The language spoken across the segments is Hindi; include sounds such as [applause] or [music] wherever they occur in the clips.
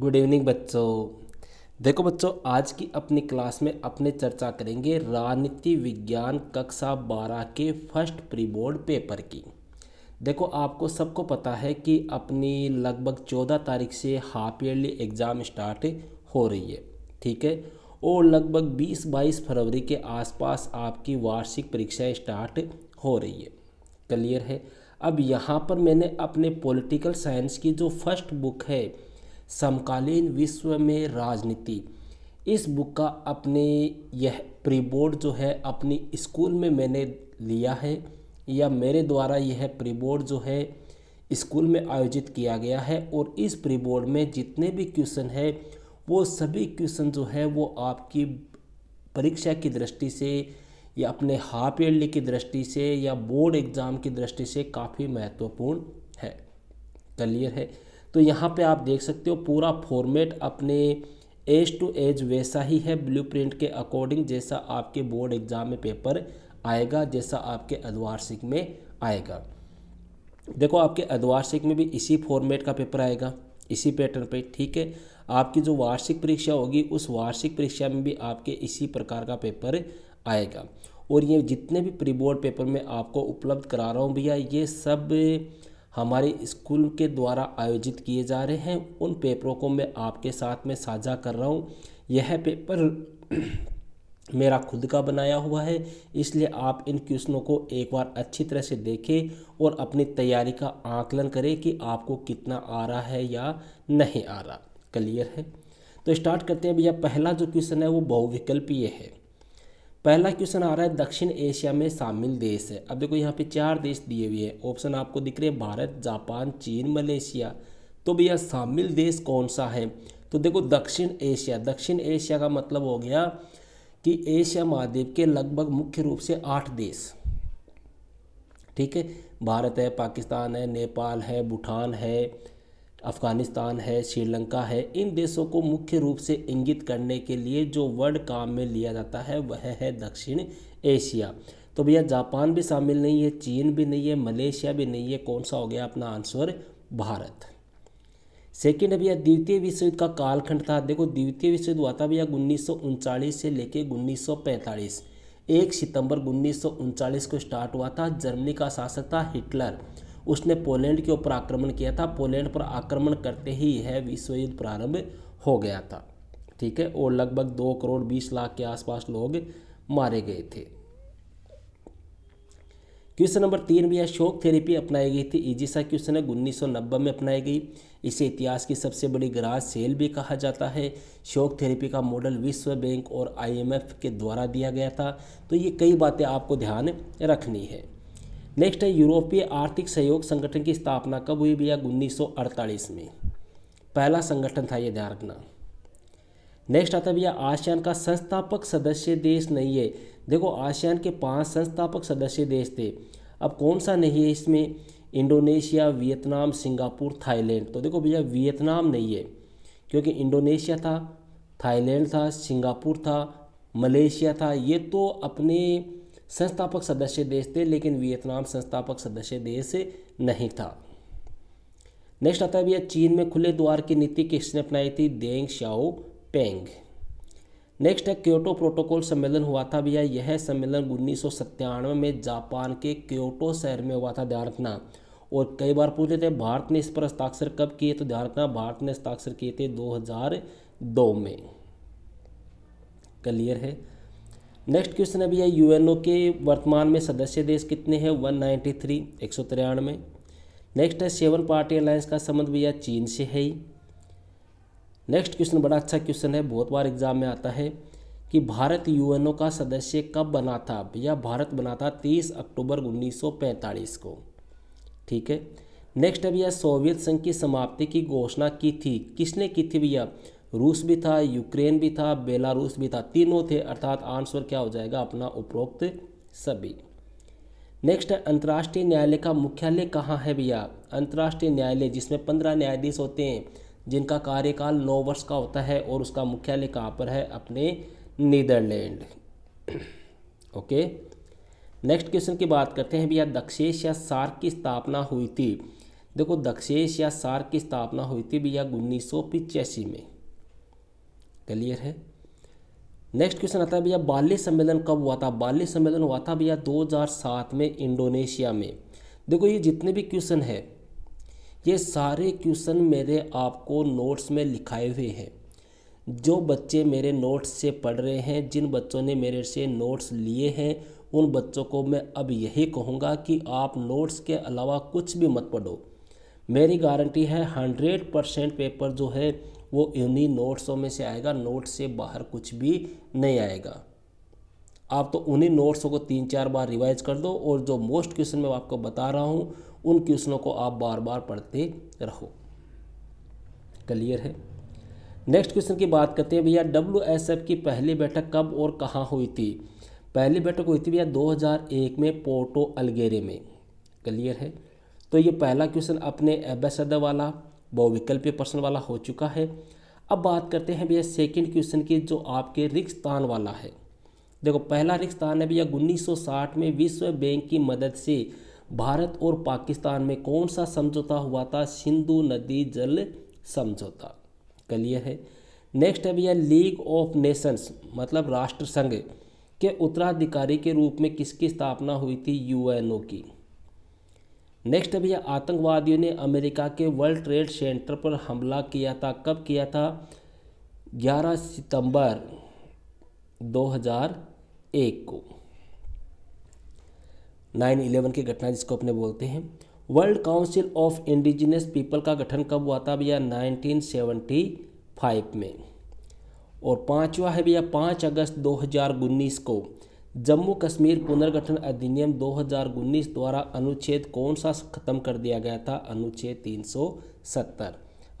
गुड इवनिंग बच्चों देखो बच्चों आज की अपनी क्लास में अपने चर्चा करेंगे राजनीति विज्ञान कक्षा बारह के फर्स्ट प्री बोर्ड पेपर की देखो आपको सबको पता है कि अपनी लगभग चौदह तारीख से हाफ ईयरली एग्ज़ाम स्टार्ट हो रही है ठीक है और लगभग बीस बाईस फरवरी के आसपास आपकी वार्षिक परीक्षा स्टार्ट हो रही है क्लियर है अब यहाँ पर मैंने अपने पॉलिटिकल साइंस की जो फर्स्ट बुक है समकालीन विश्व में राजनीति इस बुक का अपने यह प्री बोर्ड जो है अपनी स्कूल में मैंने लिया है या मेरे द्वारा यह प्री बोर्ड जो है स्कूल में आयोजित किया गया है और इस प्री बोर्ड में जितने भी क्वेश्चन है वो सभी क्वेश्चन जो है वो आपकी परीक्षा की दृष्टि से या अपने हाफ ईयरली की दृष्टि से या बोर्ड एग्ज़ाम की दृष्टि से काफ़ी महत्वपूर्ण है क्लियर है तो यहाँ पे आप देख सकते हो पूरा फॉर्मेट अपने एज टू एज वैसा ही है ब्लूप्रिंट के अकॉर्डिंग जैसा आपके बोर्ड एग्ज़ाम में पेपर आएगा जैसा आपके अद्वार्षिक में आएगा देखो आपके अद्वार्षिक में भी इसी फॉर्मेट का पेपर आएगा इसी पैटर्न पे ठीक है आपकी जो वार्षिक परीक्षा होगी उस वार्षिक परीक्षा में भी आपके इसी प्रकार का पेपर आएगा और ये जितने भी प्री बोर्ड पेपर में आपको उपलब्ध करा रहा हूँ भैया ये सब हमारे स्कूल के द्वारा आयोजित किए जा रहे हैं उन पेपरों को मैं आपके साथ में साझा कर रहा हूँ यह पेपर [clears throat] मेरा खुद का बनाया हुआ है इसलिए आप इन क्वेश्चनों को एक बार अच्छी तरह से देखें और अपनी तैयारी का आकलन करें कि आपको कितना आ रहा है या नहीं आ रहा क्लियर है तो स्टार्ट करते हैं भैया पहला जो क्वेश्चन है वो बहुविकल्पीय है पहला क्वेश्चन आ रहा है दक्षिण एशिया में शामिल देश है अब देखो यहाँ पे चार देश दिए हुए हैं ऑप्शन आपको दिख रहे हैं भारत जापान चीन मलेशिया तो भैया शामिल देश कौन सा है तो देखो दक्षिण एशिया दक्षिण एशिया का मतलब हो गया कि एशिया महाद्वीप के लगभग मुख्य रूप से आठ देश ठीक है भारत है पाकिस्तान है नेपाल है भूटान है अफ़गानिस्तान है श्रीलंका है इन देशों को मुख्य रूप से इंगित करने के लिए जो वर्ड काम में लिया जाता है वह है दक्षिण एशिया तो भैया जापान भी शामिल नहीं है चीन भी नहीं है मलेशिया भी नहीं है कौन सा हो गया अपना आंसर भारत सेकेंड है भैया द्वितीय विश्व युद्ध का कालखंड था देखो द्वितीय विश्व युद्ध हुआ था भैया उन्नीस से लेके उन्नीस एक सितंबर उन्नीस को स्टार्ट हुआ था जर्मनी का शासक था हिटलर उसने पोलैंड के ऊपर आक्रमण किया था पोलैंड पर आक्रमण करते ही यह विश्व युद्ध प्रारंभ हो गया था ठीक है और लगभग दो करोड़ बीस लाख के आसपास लोग मारे गए थे क्वेश्चन नंबर तीन भी यह शोक थेरेपी अपनाई गई थी इजी क्वेश्चन है उन्नीस में अपनाई गई इसे इतिहास की सबसे बड़ी ग्रास सेल भी कहा जाता है शोक थेरेपी का मॉडल विश्व बैंक और आईएमएफ के द्वारा दिया गया था तो ये कई बातें आपको ध्यान रखनी है नेक्स्ट है यूरोपीय आर्थिक सहयोग संगठन की स्थापना कब हुई भैया उन्नीस में पहला संगठन था ये ध्यान रखना नेक्स्ट आता भैया आसियान का संस्थापक सदस्य देश नहीं है देखो आसियान के पांच संस्थापक सदस्य देश थे अब कौन सा नहीं है इसमें इंडोनेशिया वियतनाम सिंगापुर थाईलैंड तो देखो भैया वियतनाम नहीं है क्योंकि इंडोनेशिया था थाईलैंड था सिंगापुर था मलेशिया था ये तो अपने संस्थापक सदस्य देश थे लेकिन वियतनाम संस्थापक सदस्य देश नहीं था नेक्स्ट आता है भैया चीन में खुले द्वार की नीति किसने अपनाई थी देंग शाओ पेंग नेक्स्ट है क्योटो प्रोटोकॉल सम्मेलन हुआ था भैया यह सम्मेलन उन्नीस में जापान के क्योटो शहर में हुआ था ध्यान रखना और कई बार पूछ लेते हैं भारत ने इस पर हस्ताक्षर कब किए तो ध्यान रखना भारत ने हस्ताक्षर किए थे 2002 में क्लियर है नेक्स्ट क्वेश्चन है भैया यूएनओ के वर्तमान में सदस्य देश कितने हैं वन नाइन्टी थ्री एक सौ तिरानवे नेक्स्ट है सेवन पार्टी अलायंस का संबंध भैया चीन से है ही नेक्स्ट क्वेश्चन बड़ा अच्छा क्वेश्चन है बहुत बार एग्जाम में आता है कि भारत यूएनओ का सदस्य कब बना था भैया भारत बना था तीस अक्टूबर उन्नीस को ठीक है नेक्स्ट है भैया सोवियत संघ की समाप्ति की घोषणा की थी किसने की थी भैया रूस भी था यूक्रेन भी था बेलारूस भी था तीनों थे अर्थात आंसर क्या हो जाएगा अपना उपरोक्त सभी नेक्स्ट अंतर्राष्ट्रीय न्यायालय का मुख्यालय कहाँ है भैया अंतर्राष्ट्रीय न्यायालय जिसमें पंद्रह न्यायाधीश होते हैं जिनका कार्यकाल नौ वर्ष का होता है और उसका मुख्यालय कहाँ पर है अपने नीदरलैंड [clears throat] ओके नेक्स्ट क्वेश्चन की बात करते हैं भैया दक्षेश या सार्क की स्थापना हुई थी देखो दक्षेश या सार्क की स्थापना हुई थी भैया उन्नीस में क्लियर है नेक्स्ट क्वेश्चन आता है भैया बाल्य सम्मेलन कब हुआ था बाल्य सम्मेलन हुआ था भैया 2007 में इंडोनेशिया में देखो ये जितने भी क्वेश्चन है ये सारे क्वेश्चन मेरे आपको नोट्स में लिखाए हुए हैं जो बच्चे मेरे नोट्स से पढ़ रहे हैं जिन बच्चों ने मेरे से नोट्स लिए हैं उन बच्चों को मैं अब यही कहूँगा कि आप नोट्स के अलावा कुछ भी मत पढ़ो मेरी गारंटी है हंड्रेड परसेंट पेपर जो है वो इन्हीं नोट्सों में से आएगा नोट से बाहर कुछ भी नहीं आएगा आप तो उन्हीं नोट्सों को तीन चार बार रिवाइज कर दो और जो मोस्ट क्वेश्चन मैं आपको बता रहा हूँ उन क्वेश्चनों को आप बार बार पढ़ते रहो क्लियर है नेक्स्ट क्वेश्चन की बात करते हैं भैया डब्ल्यू एस एफ की पहली बैठक कब और कहाँ हुई थी पहली बैठक हुई थी भैया 2001 में पोर्टो अलगेरे में क्लियर है तो ये पहला क्वेश्चन अपने एबेसदा वाला बहुविकल्पीय प्रश्न वाला हो चुका है अब बात करते हैं भैया सेकेंड क्वेश्चन की जो आपके रिक्सतान वाला है देखो पहला रिक्सतान है भैया 1960 में विश्व बैंक की मदद से भारत और पाकिस्तान में कौन सा समझौता हुआ था सिंधु नदी जल समझौता क्लियर है नेक्स्ट है भैया लीग ऑफ नेशंस मतलब राष्ट्र संघ के उत्तराधिकारी के रूप में किसकी स्थापना हुई थी यूएनओ की नेक्स्ट भैया आतंकवादियों ने अमेरिका के वर्ल्ड ट्रेड सेंटर पर हमला किया था कब किया था 11 सितंबर 2001 को 9/11 की घटना जिसको अपने बोलते हैं world council of indigenous people का गठन कब हुआ था भैया 1975 में और पांचवा है भैया पाँच अगस्त दो को जम्मू कश्मीर पुनर्गठन अधिनियम 2019 द्वारा अनुच्छेद कौन सा खत्म कर दिया गया था अनुच्छेद 370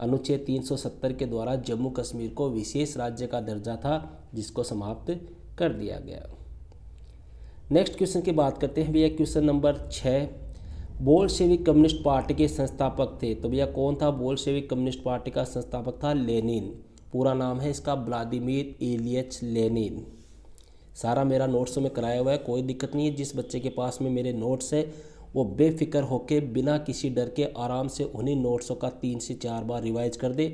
अनुच्छेद 370 के द्वारा जम्मू कश्मीर को विशेष राज्य का दर्जा था जिसको समाप्त कर दिया गया नेक्स्ट क्वेश्चन की बात करते हैं भैया क्वेश्चन नंबर छः सेविक कम्युनिस्ट पार्टी के संस्थापक थे तो भैया कौन था सेविक कम्युनिस्ट पार्टी का संस्थापक था लेनिन पूरा नाम है इसका ब्लादिमिर एलियच लेनिन सारा मेरा नोट्स में कराया हुआ है कोई दिक्कत नहीं है जिस बच्चे के पास में मेरे नोट्स है वो बेफिक्र होकर बिना किसी डर के आराम से उन्हीं नोट्सों का तीन से चार बार रिवाइज कर दे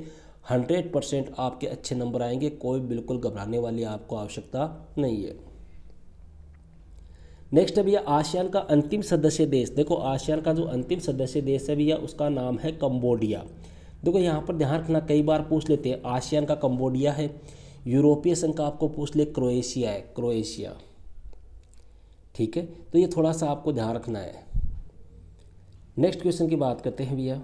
हंड्रेड परसेंट आपके अच्छे नंबर आएंगे कोई बिल्कुल घबराने वाली आपको आवश्यकता नहीं है नेक्स्ट है भैया आसियान का अंतिम सदस्य देश देखो आशियान का जो अंतिम सदस्य देश है भैया उसका नाम है कम्बोडिया देखो यहाँ पर ध्यान रखना कई बार पूछ लेते हैं आसियान का कम्बोडिया है यूरोपीय संघ का आपको पूछ ले क्रोएशिया है क्रोएशिया ठीक है तो ये थोड़ा सा आपको ध्यान रखना है नेक्स्ट क्वेश्चन की बात करते हैं भैया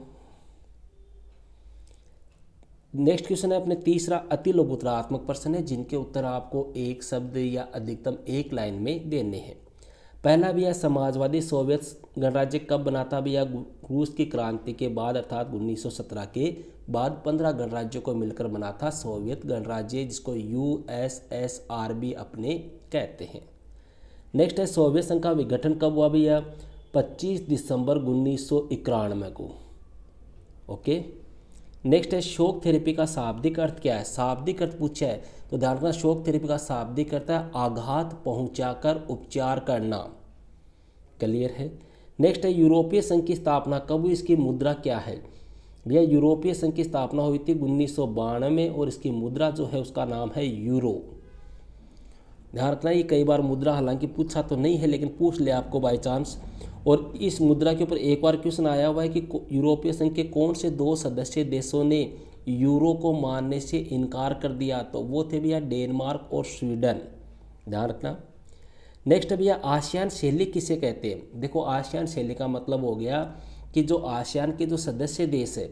नेक्स्ट क्वेश्चन है अपने तीसरा अति लोकोत्तरात्मक प्रश्न है जिनके उत्तर आपको एक शब्द या अधिकतम एक लाइन में देने हैं पहला भी है समाजवादी सोवियत गणराज्य कब बना था भी या रूस की क्रांति के बाद अर्थात 1917 के बाद पंद्रह गणराज्यों को मिलकर बना था सोवियत गणराज्य जिसको यूएसएसआर भी अपने कहते हैं नेक्स्ट है सोवियत संघ का विघटन कब हुआ भैया 25 दिसंबर उन्नीस को ओके नेक्स्ट है शोक थेरेपी का शाब्दिक अर्थ क्या है शाब्दिक अर्थ पूछा है तो ध्यान रखना शोक थेरेपी का शाब्दिक अर्थ है आघात पहुंचाकर उपचार करना क्लियर है नेक्स्ट है यूरोपीय संघ की स्थापना कब हुई इसकी मुद्रा क्या है भैया यूरोपीय संघ की स्थापना हुई थी उन्नीस में और इसकी मुद्रा जो है उसका नाम है यूरो ध्यान रखना ये कई बार मुद्रा हालांकि पूछा तो नहीं है लेकिन पूछ ले आपको बाई चांस और इस मुद्रा के ऊपर एक बार क्वेश्चन आया हुआ है कि यूरोपीय संघ के कौन से दो सदस्य देशों ने यूरो को मानने से इनकार कर दिया तो वो थे भैया डेनमार्क और स्वीडन ध्यान रखना नेक्स्ट भैया आसियान शैली किसे कहते हैं देखो आसियान शैली का मतलब हो गया कि जो आसियान के जो सदस्य देश है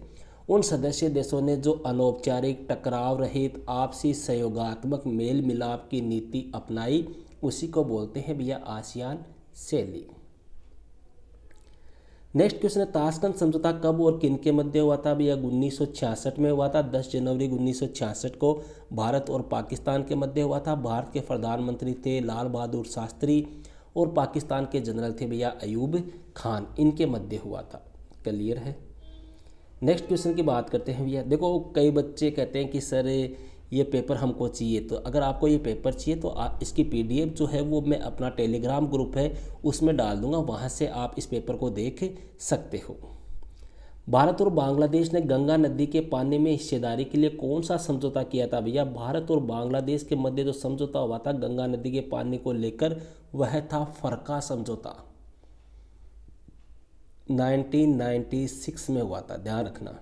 उन सदस्य देशों ने जो अनौपचारिक टकराव रहित आपसी सहयोगात्मक मेल मिलाप की नीति अपनाई उसी को बोलते हैं भैया आसियान शैली नेक्स्ट क्वेश्चन है ताशकंद समझौता कब और किन के मध्य हुआ था भैया उन्नीस में हुआ था 10 जनवरी उन्नीस को भारत और पाकिस्तान के मध्य हुआ था भारत के प्रधानमंत्री थे लाल बहादुर शास्त्री और पाकिस्तान के जनरल थे भैया अयूब खान इनके मध्य हुआ था क्लियर है नेक्स्ट क्वेश्चन की बात करते हैं भैया देखो कई बच्चे कहते हैं कि सर ये पेपर हमको चाहिए तो अगर आपको ये पेपर चाहिए तो आप इसकी पीडीएफ जो है वो मैं अपना टेलीग्राम ग्रुप है उसमें डाल दूंगा वहाँ से आप इस पेपर को देख सकते हो भारत और बांग्लादेश ने गंगा नदी के पानी में हिस्सेदारी के लिए कौन सा समझौता किया था भैया भारत और बांग्लादेश के मध्य जो समझौता हुआ था गंगा नदी के पानी को लेकर वह था फरका समझौता 1996 में हुआ था ध्यान रखना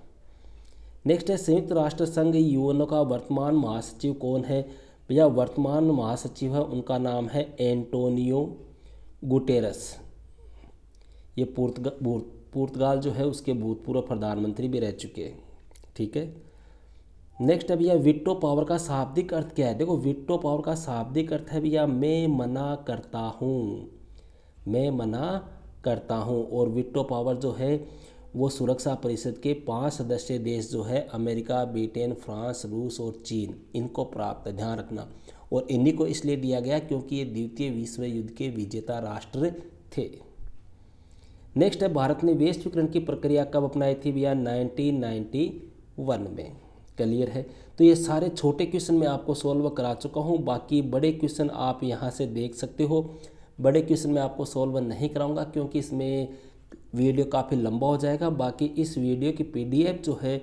नेक्स्ट है संयुक्त राष्ट्र संघ यूएनओ का वर्तमान महासचिव कौन है भैया वर्तमान महासचिव है उनका नाम है एंटोनियो गुटेरस ये पुर्तगा पुर्तगाल जो है उसके भूतपूर्व प्रधानमंत्री भी रह चुके हैं ठीक है नेक्स्ट है भैया विट्टो पावर का शाब्दिक अर्थ क्या है देखो विट्टो पावर का शाब्दिक अर्थ है भैया मैं मना करता हूँ मैं मना करता हूँ और विट्टो पावर जो है वो सुरक्षा परिषद के पांच सदस्य देश जो है अमेरिका ब्रिटेन फ्रांस रूस और चीन इनको प्राप्त ध्यान रखना और इन्हीं को इसलिए दिया गया क्योंकि ये द्वितीय विश्व युद्ध के विजेता राष्ट्र थे नेक्स्ट है भारत ने वैश्वीकरण की प्रक्रिया कब अपनाई थी भैया 1991 में क्लियर है तो ये सारे छोटे क्वेश्चन मैं आपको सॉल्व करा चुका हूँ बाकी बड़े क्वेश्चन आप यहाँ से देख सकते हो बड़े क्वेश्चन में आपको सॉल्व नहीं कराऊंगा क्योंकि इसमें वीडियो काफ़ी लंबा हो जाएगा बाकी इस वीडियो की पीडीएफ जो है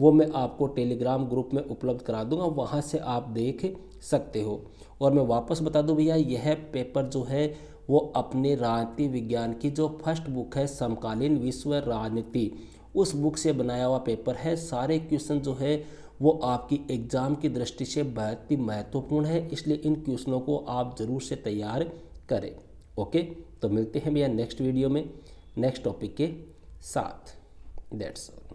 वो मैं आपको टेलीग्राम ग्रुप में उपलब्ध करा दूंगा वहाँ से आप देख सकते हो और मैं वापस बता दूँ भैया यह पेपर जो है वो अपने राजनीति विज्ञान की जो फर्स्ट बुक है समकालीन विश्व राजनीति उस बुक से बनाया हुआ पेपर है सारे क्वेश्चन जो है वो आपकी एग्ज़ाम की दृष्टि से बहुत ही महत्वपूर्ण है इसलिए इन क्वेश्चनों को आप ज़रूर से तैयार करें ओके तो मिलते हैं भैया नेक्स्ट वीडियो में नेक्स्ट टॉपिक के साथ दैट्स ऑल